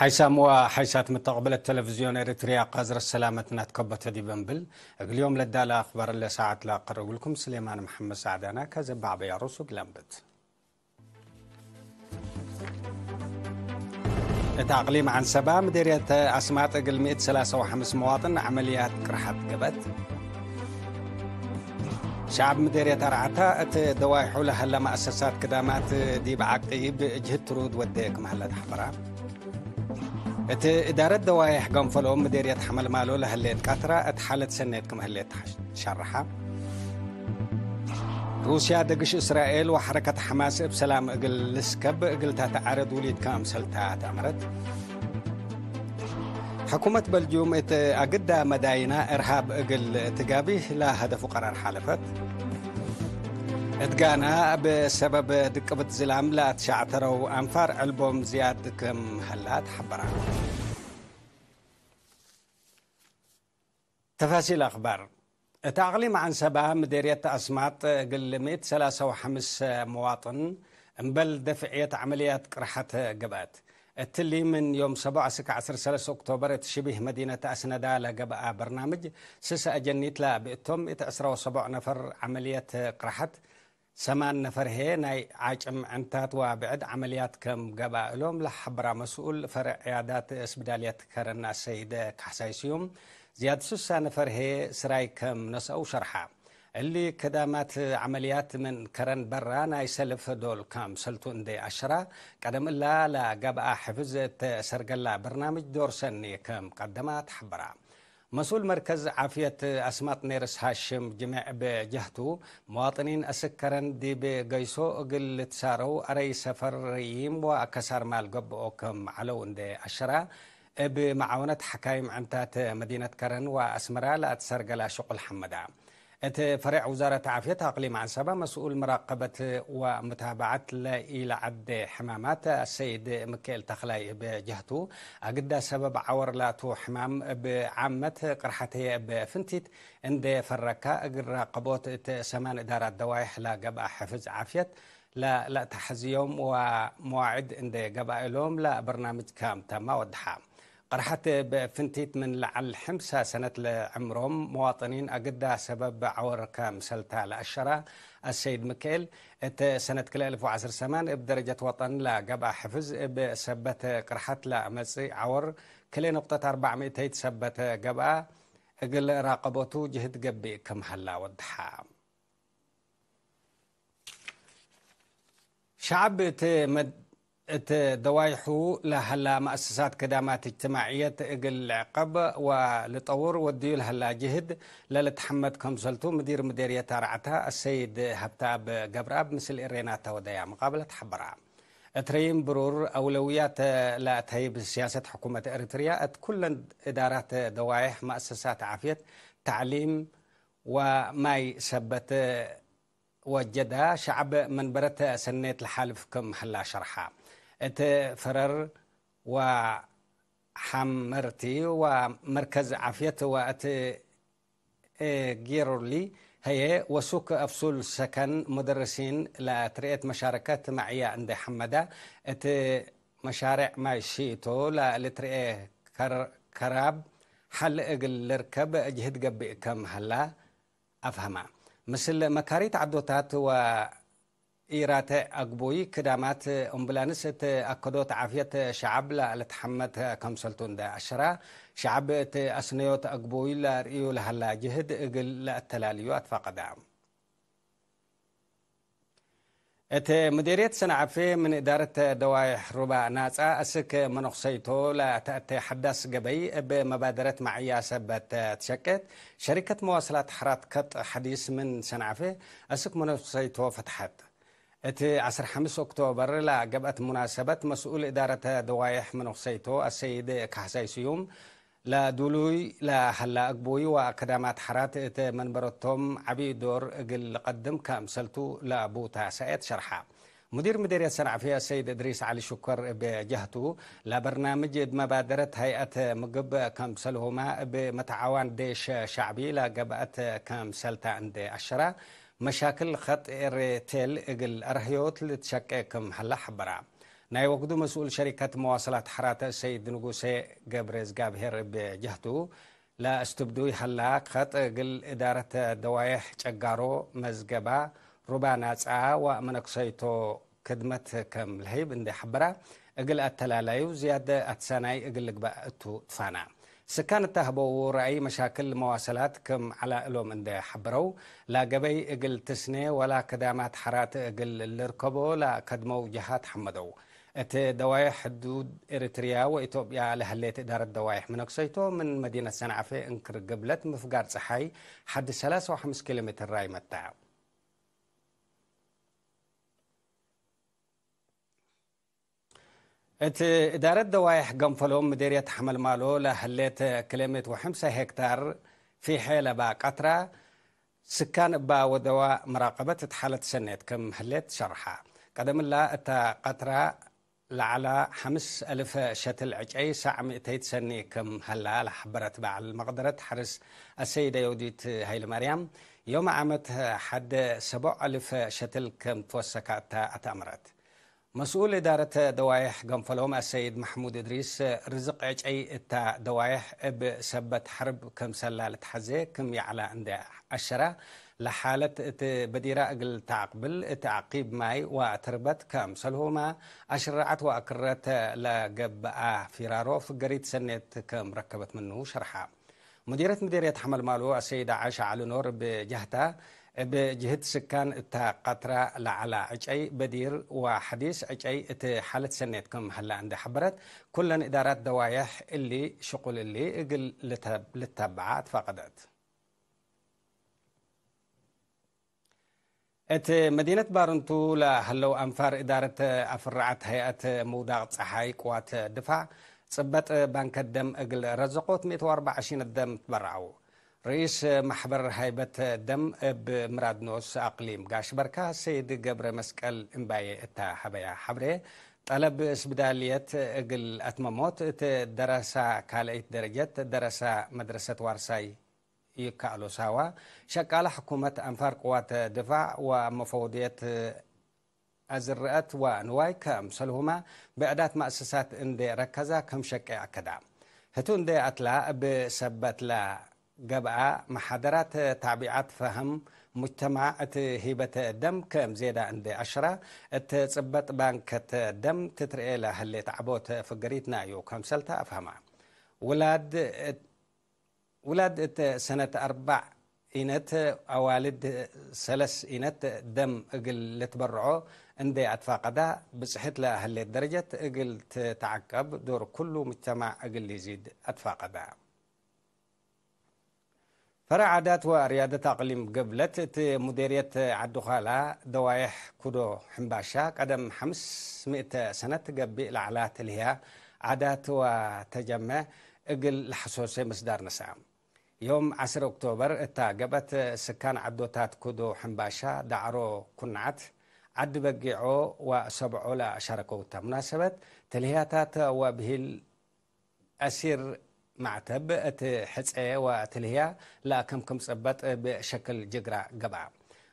حيسام وحيسات متقبل التلفزيون إريتريا قازر السلامة نتكبت دي بنبل اليوم لدى أخبار اللي ساعات لا قرب لكم سليمان محمد سعدانا بعبي بياروس وقلمبت تعقليم عن سبا مديرية أسمات أقل 135 مواطن عمليات كرحت قبت شعب مديرية أرعتا دواي حولها لما أسسات كدامات دي بعقيب جهد ترود وديك مهلا تحبران እቲ እዳረት ደዋይሕ ገንፈልኦም ምደርየ ተሓመልማሎ ለህልየን ቃትራ እቲ ሓለት ሰነትኩም ህልየት ሸርሓ ሩስያ ደግሽ እስራኤል ወሓረከት ሓማስ እብ ሰላም እግል ልስከብ ብእግልታ ተዓረድ ውሊድካ ኣምሰልታ ተኣምረት حكومة بلجيوم أجد مداينة إرهاب أجل تجابيه لا هدف قرار حلفت اتقانا بسبب دقبة زلام لا تشعتروا أنفار ألبوم زياد كم هلات حبرا تفاصيل أخبار تعليم عن سبا مديرية أسمات قل ميت سلاسة وحمس مواطن مبل دفعية عمليات قرحة قبات التلي من يوم 7 سك 10 3 اكتوبر تشبه مدينه اسندا لقبا برنامج سس اجنيت لا بيتم 7 نفر عمليه قرحت ሰمن نፈር ናይ عጭም عنታት وبعድ عمليت كም ق ሎም لحبر مسؤል فر عያዳت سبዳليت كረ سي كحሳيس يم زያد 6ሳ ፈር سራي كم نسአو شርح اሊ ከዳمት عملያت ምن كረن በራ ናይ ሰلف ዶል ሰልت እند ኣሸራ ቀደم اላل قبአ حفዝ تሰርገل برናمج ዶرሰ ከም قدم حبر مسؤول مركز عافية أسماط نيرس هاشم جمع بجهته مواطنين أسكرن دي بقيسو أقل تسارو أري سفر ريم وكسر مال قب أوكم علو اندي أشرا بمعاونة حكايم عمتات مدينة كرن وأسمرا لأتسرق لا شق الحمدان أت فرع وزارة عافية أقليم سبا مسؤول مراقبة ومتابعة إلى عد حمامات السيد مكيل تخلاي بجهته أقدا سبب عور لاتو حمام بعامة قرحتي بفنتيت عند فركا أقرا قبوت سمان إدارة دوايح قبع حفظ عافية لا لا تحزيهم ومواعد عند قبائلهم لا برنامج كام تما ودحام قرحت بفنتيت من لعل حمسة سنة لعمرهم مواطنين أقدا سبب عور كام سلتا لأشرة السيد مكيل ات سنة كلا ألف وعشر سمان بدرجة وطن لا قبع حفز بسبت قرحت لا مسي عور كل نقطة 400 تسبت قبع قل راقبته جهد قبي كم حلا ودحام شعب ات دوايحو لا هلا مؤسسات كدامات اجتماعية تقل العقب ولطور وديل هلا جهد للتحمد كم سلطو مدير مديرية تارعتها السيد هبتاب قبراب مثل إريناتا وديا مقابلة حبرها اتريم برور اولويات لا تهيب سياسه حكومه اريتريا ات كل ادارات دوائح مؤسسات عافيه تعليم وماي سبت وجدها شعب من برت سنيت الحالف كم حلا شرحها እቲ و ሓመርቲ ومركز ዓፍየት وأت آه، جيرولي هي وسوق أفصول سكن مدرسين تريت مشاركات معي عند حمدا ات مشارع ما شيتو لترئة كر كراب حل اقل لركب جهد قبي كم هلا أفهمها مثل مكاريت عدوتات و إيرات أقبوي كدامات أمبلانس تأكدوت عافية شعب التحمت لتحمد سلطون ده أشرا شعب تأسنيوت أقبوي لا رئيو لهلا جهد إقل التلاليو أتفاق دام ات مديريت سنة عفية من إدارة دواي حروبة ناسا أسك منخصيتو لا تأتي حدث قبي بمبادرة معياسة بتتشكت شركة مواصلات حرات كت حديث من سنة عفية أسك منخصيتو فتحت እቲ 15 ኦክቶበር ላገበአት ሙናሰበት መስኡል እዳረተ ደዋይሕ መነኩሰይቶ ኣሰይድ ካሕሳይ ስዩም ላዱሉይ ላሃላ ኣግቦይ ወኣከዳማት ሓራት እቲ መንበረቶም ዓብዪ ዶር እግል ልቐድም ካብ ምሰልቱ ላቡታ ሳኤት ሸርሓ مدير مديرية صنع فيها السيد إدريس علي شكر بجهته لبرنامج مبادرة هيئة مقب كمسلهما بمتعاون ديش شعبي لقبأت كمسلتا عند الشرع مشاكل خط ارتل اقل ارهيوت لتشككم حلا حبرا ناي وقدو مسؤول شركة مواصلات حراتة سيد نقوسي قبرز قابهر بجهتو لا استبدو يحلا خط اقل ادارة دوايح جقارو مزقبا ربانا تسعى ومنقصيتو خدمة كم الهيب اندي حبرا اقل اتلالايو زيادة اتساناي اقل لقبا اتو تفانا سكان التهبو رعي مشاكل المواصلات كم على الوم اند حبرو لا قبي إقل تسنى ولا كدامات حرات إقل الركبو لا كدمو جهات حمدو ات دوايح حدود إريتريا وإثيوبيا على هليت إدارة دوايح من أكسيتو من مدينة صنعاء في إنكر قبلت مفقار صحي حد 35 كيلومتر راي متاع ات اداره دوايح قنفلوم مديريه حمل مالو لا لحليت كلمه وحمسه هكتار في حاله با قطره سكان با ودواء مراقبه حاله سنيت كم حليت شرحه قدم لا اتا قطره لعلى 5000 شتل عجعي ساعة مئتي تسني كم هلا لحبرت باع المقدرة حرس السيدة يوديت هاي مريم يوم عمت حد سبع ألف شتل كم توسكات أتأمرت مسؤول إدارة دوايح قنفلوم السيد محمود إدريس رزق أي التا دوايح بسبة حرب كم سلالة حزي كم يعلى عند عشرة لحالة بديرة أقل تعقبل تعقيب ماي وتربت كم سلهما أشرعت وأكرت لقب آه فيرارو في قريت سنة كم ركبت منه شرحة مديرة مديرية حمل مالو السيدة عائشة علي نور بجهتها بجهة سكان تا قطرة لعلى اي بدير وحديث ات حالة سنتكم هلا عند حبرت كل إدارات دوايح اللي شغل اللي للتابعات فقدت ات مدينة بارنتو لهلو انفار ادارة افرعت هيئة ምውዳቕ ፀሓይ قوات دفع صبت بنك الدم أجل رزقوت 124 الدم تبرعوا رئيس محبر هيبة الدم بمراد نوس أقليم قاش بركة السيد قبر مسكل إمباي إتا حبيا حبري طلب اسبدالية أجل أتمموت درسة كالأيت درجة درسة مدرسة وارساي يكالو سوا شكال حكومة أنفار قوات دفاع ومفوضية الزراءات ونواي سلهما بعدات مؤسسات اندي ركزا كم شقع كدا هتون دي اتلا بسبت لا قبع محاضرات تعبيعات فهم مجتمع هبة الدم كم زيادة عندي عشرة ات صبت الدم تترئي لها اللي تعبوت فقريتنا يو كم سلتا افهمها ولاد ولاد سنة أربع إنت أوالد سلس إنت دم قل لتبرعه اندي اتفاقدا بصحت هل الدرجة اقل تعقب دور كل مجتمع اقل يزيد اتفاقدا فرع عادات وريادة أقليم قبلت مديرية عدو خالة دوايح كودو حمباشا قدم 500 سنة تقبي الأعلات اللي هي عادات وتجمع اقل الحسوسي مصدر نسام يوم 10 أكتوبر اتاقبت سكان عدوتات كودو حمباشا دعرو كنعت عد بقعو وسبعو لا شاركو مناسبة تلهياتات وبهل أسير معتب ايه وتلهيا لا كم كم سبت بشكل جقرا قبع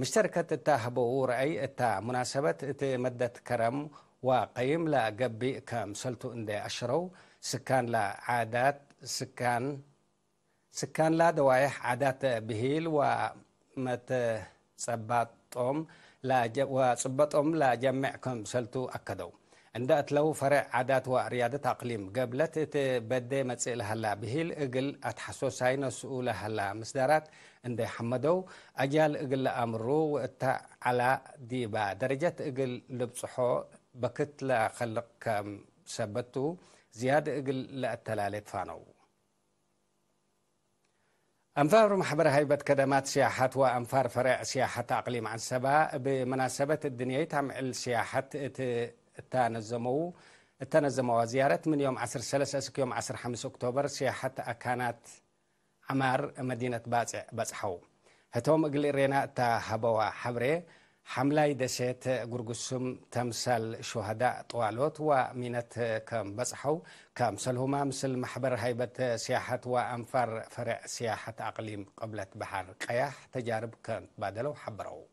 مشتركة التاهبو رأي التا مناسبة مدة كرم وقيم لا قبي كم سلتو اندي أشرو سكان لا عادات سكان سكان لا دوايح عادات بهيل ومت سبات طوم لا وصبتهم لا جمعكم سلتو أكدو عندات لو فرع عادات وريادة أقليم قبل تتبدى مسألة هلا بهيل إجل أتحسو ساين سؤول هلا مصدرات عند حمدو أجل إجل أمرو وإتا على ديبا درجة إجل لبصحو بكتلة خلق سبتو زياد إجل لأتلالت فانو أنفار محبر هيبة كدمات سياحة وأنفار فرع سياحة أقليم عن سبا بمناسبة الدنيا تم السياحة تنزمو تنزمو زيارة من يوم 10 سلس اسك يوم 10 5 أكتوبر سياحة أكانات عمار مدينة باصحو هتوم قل رينا تهبوا حبري حملاي دسيت غرغسوم تمسل شهداء طوالوت ومينت كم بصحو كم سلهما مثل محبر هيبة سياحة وأنفر فرع سياحة أقليم قبلة بحر قياح تجارب كم بدلو حبرو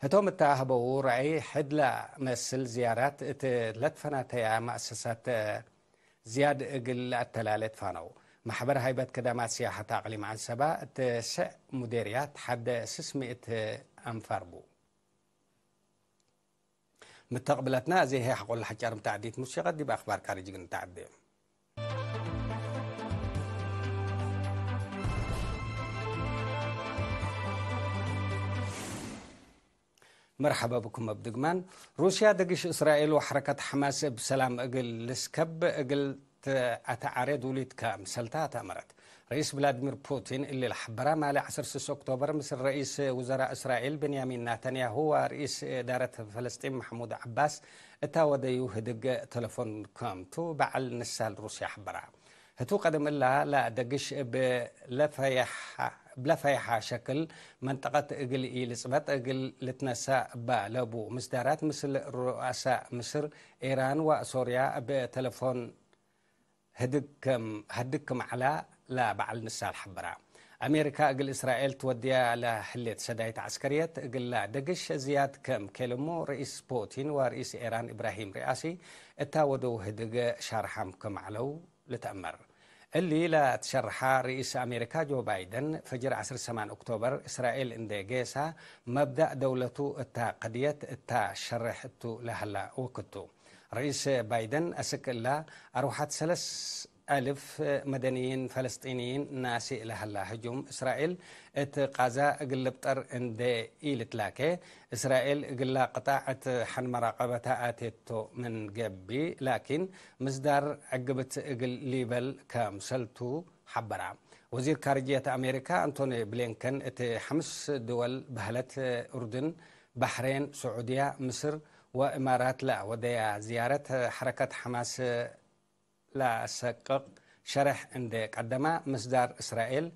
هتوم التاهبو رأي حدلا مثل زيارات لدفنا تيا مؤسسات زياد اقل التلالت فانو محبر هيبة كدامات سياحة أقليم عن سبا تسع مديريات حد اه، سسمئة أنفربو متقبلتنا زي هي حقول الحجار نتاع ديت مش غادي باخبار خارجي نتاع مرحبا بكم بدقمان روسيا دقش إسرائيل وحركة حماس بسلام أقل لسكب أقل أتعارض وليد سلتات امرت رئيس فلاديمير بوتين اللي الحبرة مال 10 سس أكتوبر مثل رئيس وزراء إسرائيل بنيامين نتنياهو ورئيس إدارة فلسطين محمود عباس أتا وديو هدق تلفون كامتو بعل نسال روسيا حبرة هتو قدم إلا لا دقش بلفيح بلفيحة شكل منطقة إقل إيلسبت إقل لتنسى بالابو مصدرات مثل رؤساء مصر إيران وسوريا بتلفون هدكم هدكم على لا بعل نسال حبرا أمريكا أقل إسرائيل توديا على حلية سدايت عسكرية أقل لا دقش زياد كم كلمو رئيس بوتين ورئيس إيران إبراهيم رئاسي اتاودو هدق شارحام كم علو لتأمر اللي لا تشرح رئيس أمريكا جو بايدن فجر 10 سمان أكتوبر إسرائيل إندي جيسا مبدأ دولته التا قديت التا شرحته لهلا وكتو رئيس بايدن أسك الله أروحات سلس ألف آه، مدنيين فلسطينيين ناسي إلى هلا هجوم إسرائيل ات قازا قلب إن اند إيل تلاكي إسرائيل قلا قطاعة حن مراقبتها آتيتو من قبي لكن مصدر عقبت قل ليبل كمسلتو حبرا وزير خارجية أمريكا أنتوني بلينكن ات حمس دول بهلت آه، أردن بحرين سعودية مصر وإمارات لا وديا زيارة آه، حركة حماس لا شرح عند قدما مصدر إسرائيل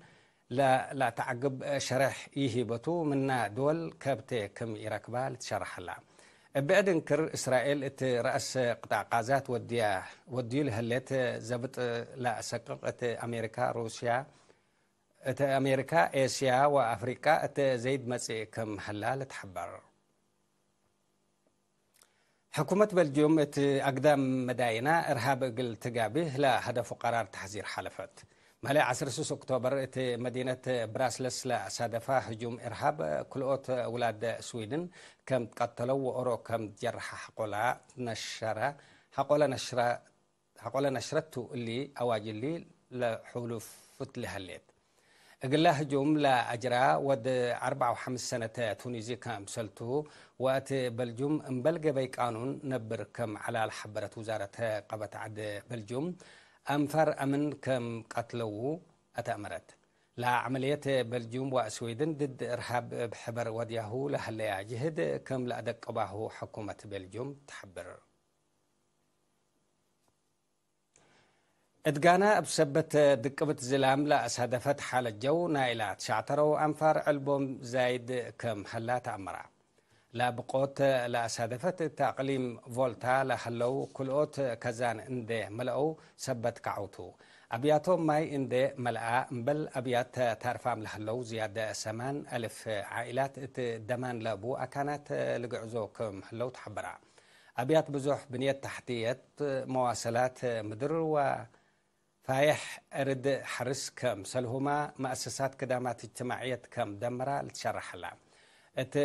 لا لا تعقب شرح يهبتو منا دول كبتي كم يركبا لتشرح لها بعد كر إسرائيل ات رأس قطاع قازات وديا وديو لت زبط لا سقق ات أمريكا روسيا ات أمريكا آسيا وأفريقيا ات زيد مسي كم هلال تحبر حكومة بلجيوم أقدام مداينة إرهاب قل تقابيه لا هدف قرار تحذير حلفات مالي عصر سوس أكتوبر مدينة براسلس لا صادفة هجوم إرهاب كل اوت أولاد سويدن كم تقتلوا وأورو كم جرح حقولا نشرة حقولا نشرة حقولا نشرته اللي أواجل اللي لحلوف فتلها الليل اقل هجوم لأجر و 45 س ቱنزي مሰلت وت بلجوم በل جبي قنن نبر كم عللحبرة وزرة قبة ع بلجوم انفر اምن كم قتلو اتأمرت لعملية بلجوم وسودن د رهب حبر ويه لهلي جهد ك لደቀبه حكمة بلجوم تحبر أتغانا بسبت دقبت زلام لا أسادفت حال الجو نائلة شعترو أنفار ألبوم زايد كم حلات أمرا لا بقوت لا أسادفت تأقليم فولتا لحلو كل أوت كزان اند ملأو سبت كعوتو أبياتو ماي اند ملأ بل أبيات تارفام لحلو زيادة سمان ألف عائلات دمان لابو اكانات لقعزو كم حلو تحبرا أبيات بزوح بنيت تحتية مواصلات مدر و فايح أرد حرس كم سلهما مؤسسات كدامات اجتماعية كم دمرة لتشرح لها ات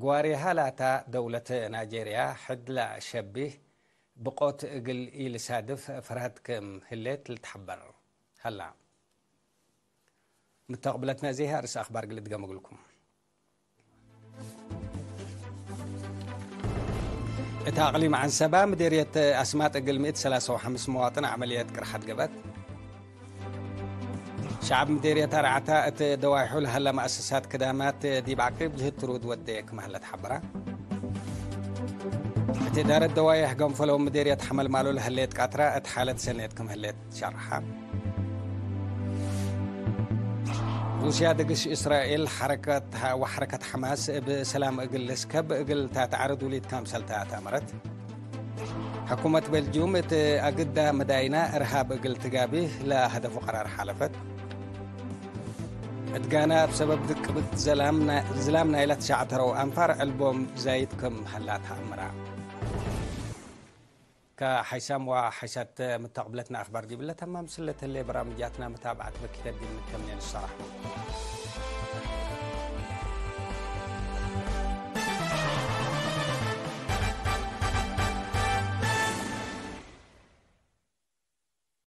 قواري هالاتا دولة نيجيريا حد لا شبه بقوت قل إيل سادف فرهد كم هليت لتحبر هلا متقبلتنا زيها رس أخبار قلت قام لكم እቲ ኣቕሊም ዓንሰባ ምድርት ኣስማጥ እግል 135 مواطن ዓመልየት ቅርሓት ገበት شعب مديرية رعتاءت دوايحول هلا مؤسسات كدامات ديب عقرب جهد ترود وديك مهلت حبرة اتدار الدوايح قنفلو مديرية حمل مالو هليت كاترا اتحالت سنيتكم هليت شرحة روسيا دقش إسرائيل حركة وحركة حماس بسلام أقل لسكب أقل تعرض وليد كامسل تأمرت حكومة بلجيوم أقدا مداينة إرهاب أقل لا لهدف قرار حلفت اتقانا بسبب دكبت زلامنا زلامنا إلى تشعتر وأنفار ألبوم زايد كم هلات كحيسام وحيسات متقبلتنا أخبار دي تمام سلة مسلت اللي برامجاتنا متابعة بكتاب دي من الصراحة